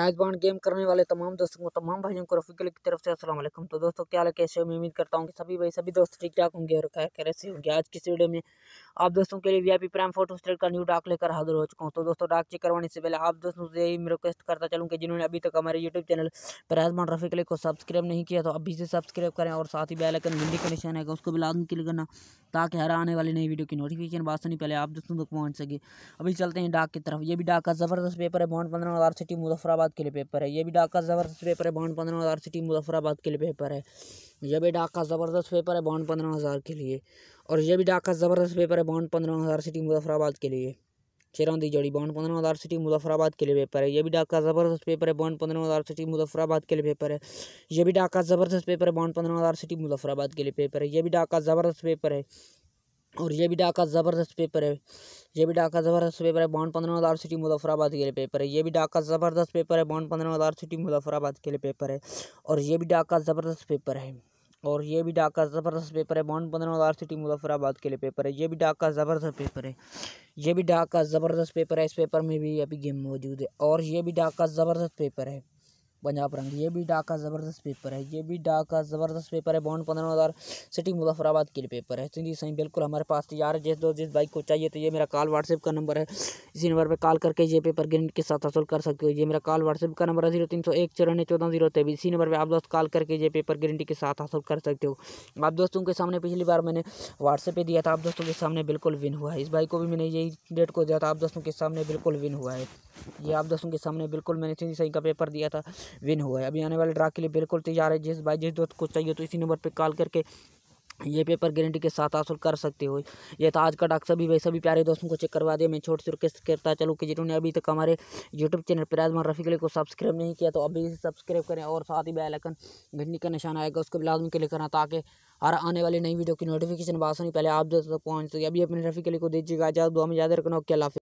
मेजबान गेम करने वाले तमाम दोस्तों को तमाम भाइयों को रफिकल की तरफ से असल तो दोस्तों क्या हाल कैसे मैं उम्मीद करता हूँ कि सभी भाई सभी दोस्त ठीक ठाक होंगे और खैर कैसे होंगे आज किस वीडियो में आप दोस्तों के लिए आई प्राइम फोटो स्टेट का न्यू डाक लेकर हाजिर हो चुका हूँ तो दोस्तों डाक चेक करवाने से पहले आप दोस्तों से यही रिक्वेस्ट करता चलूँ कि जिन्होंने अभी तक हमारे यूट्यूब चैनल पर एजमान रफी क्लिक को सब्सक्राइब नहीं किया तो अभी से सब्सक्राइब करें और साथ ही बेलकन मिली का निशान है उसको भी लाजम क्लिक करना ताकि हर आने वाली नई वीडियो की नोटिफिकेशन बात सुनी पहले आप दोस्तों तक पहुँच सके अभी चलते हैं डाक की तरफ ये भी डाक का ज़बरदस्त पेपर है बॉन्ड पंद्रह हज़ार सिटी मुजफ्फराबाद के लिए पेपर है ये भी डाक का ज़बरदस्त पेपर है बॉन्ड पंद्रह हज़ार सिटी मुजफ्फराबाद के लिए पेपर है यह भी डाक का ज़बरदस्त पेपर है बॉन्ड पंद्रह हज़ार के लिए और यह भी डाक का ज़बरदस्त पेपर है बॉन्ड पंद्रह हज़ार सिटी मुजफ्फराबाद के लिए चिरंदी जड़ी बॉन्ड पंद्रह हज़ार सिटी मुजफ्फराबाद के लिए पेपर है यह भी डाक का ज़बरदस्त पेपर है बॉन्ड पंद्रह हज़ार सिटी मुजफ्फराबाद के लिए पेपर है यह भी डाक का ज़बरदस्त पेपर है बॉन्ड पंद्रह हज़ार सिटी मुजफ्फराबाद के लिए पेपर है यह भी डाक का ज़बरदस्त पेपर है और यह भी डाक का ज़बरदस्त पेपर है यह भी डाक का ज़बरदस्त पेपर है बॉन्ड पंद्रह हज़ार सिटी मुजफ्फराबाद के लिए पेपर है यह भी डाक का ज़बरदस्त पेपर है बॉन्ड पंद्रह हज़ार सिटी मुजफ्फराबाद के लिए पेपर है और यह भी डाक का ज़बरदस्त पेपर है और ये भी डाक का ज़बरदस्त पेपर है बॉन्ड पंद्रह हज़ार सिटी मुजफ्फराबाद के लिए पेपर है ये भी डाक का ज़बरदस्त पेपर है ये भी डाक का ज़बरदस्त पेपर है इस पेपर में भी अभी गेम मौजूद है और ये भी डाक का ज़बरदस्त पेपर है पंजाब रंग ये भी डाक का ज़बरदस्त पेपर है ये भी डाक का ज़बरदस्त पेपर है बॉन्ड पंद्रह हज़ार सिटी मुजफ्फराबाद के लिए पेपर है सिंधी तो सही बिल्कुल हमारे पास तैयार है जिस दोस्त जिस बाइक को चाहिए तो ये मेरा कॉल व्हाट्सएप का नंबर है इसी नंबर पर कॉल करके ये पेपर ग्रेंड के साथ हासिल कर सकते हो ये मेरा कॉल व्हाट्सएप का नंबर है जीरो तीन सौ एक चौरानवे चौदह जीरो तेईस इसी नंबर पर आप दोस्त कॉल करके ये पेपर गारंटी के साथ हासिल कर सकते हो आप दोस्तों के सामने पिछली बार मैंने व्हाट्सएप पर दिया था आप दोस्तों के सामने बिल्कुल विन हुआ है इस बाइक को भी मैंने यही डेट को दिया था आप दोस्तों के सामने बिल्कुल विन हुआ है ये आप दोस्तों के सामने बिल्कुल मैंने सिंधी सही का पेपर दिया था विन हुआ है अभी आने वाले ड्रा के लिए बिल्कुल तैयार है जिस भाई जिस दोस्त को चाहिए तो इसी नंबर पर कॉल करके ये पेपर गारंटी के साथ हासिल कर सकते हो ये तो आज का डाक सभी भाई सभी प्यारे दोस्तों को चेक करवा दिया मैं छोटे से रिक्वेस्ट करता चलूँ कि जिन्होंने अभी तक हमारे यूट्यूब चैनल पर राजमान रफी लिए को सब्सक्राइब नहीं किया तो अभी इसे सब्सक्राइब करें और साथ ही आइकन घंटी का निशान आएगा उसको भी लाजमी क्लिक करना ताकि हर आने वाली नई वीडियो की नोटिफिकेशन बासानी पहले आप दोस्तों तक पहुँच सके अभी अपने रफी लिए को दीजिएगा इजाजत दुआ में याद रखना ओके